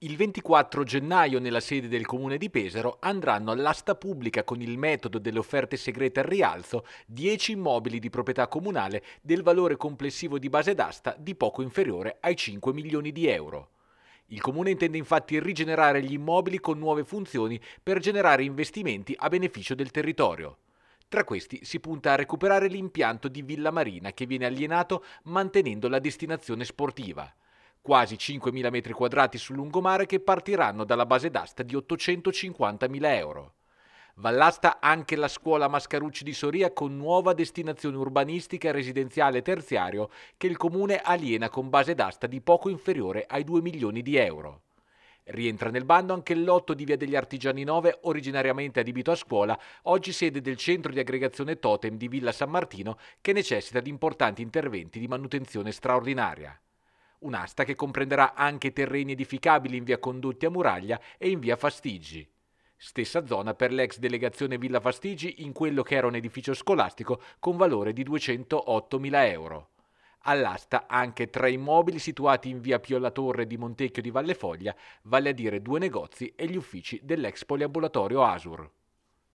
Il 24 gennaio nella sede del comune di Pesaro andranno all'asta pubblica con il metodo delle offerte segrete al rialzo 10 immobili di proprietà comunale del valore complessivo di base d'asta di poco inferiore ai 5 milioni di euro. Il comune intende infatti rigenerare gli immobili con nuove funzioni per generare investimenti a beneficio del territorio. Tra questi si punta a recuperare l'impianto di Villa Marina che viene alienato mantenendo la destinazione sportiva quasi 5.000 metri quadrati sul lungomare che partiranno dalla base d'asta di 850.000 euro. Vallasta anche la scuola Mascarucci di Soria con nuova destinazione urbanistica residenziale e terziario che il comune aliena con base d'asta di poco inferiore ai 2 milioni di euro. Rientra nel bando anche il lotto di Via degli Artigiani 9, originariamente adibito a scuola, oggi sede del centro di aggregazione Totem di Villa San Martino, che necessita di importanti interventi di manutenzione straordinaria un'asta che comprenderà anche terreni edificabili in via Condotti a Muraglia e in via Fastigi. Stessa zona per l'ex delegazione Villa Fastigi in quello che era un edificio scolastico con valore di 208.000 euro. All'asta anche tre immobili situati in via Pio La Torre di Montecchio di Vallefoglia, vale a dire due negozi e gli uffici dell'ex poliambulatorio Asur.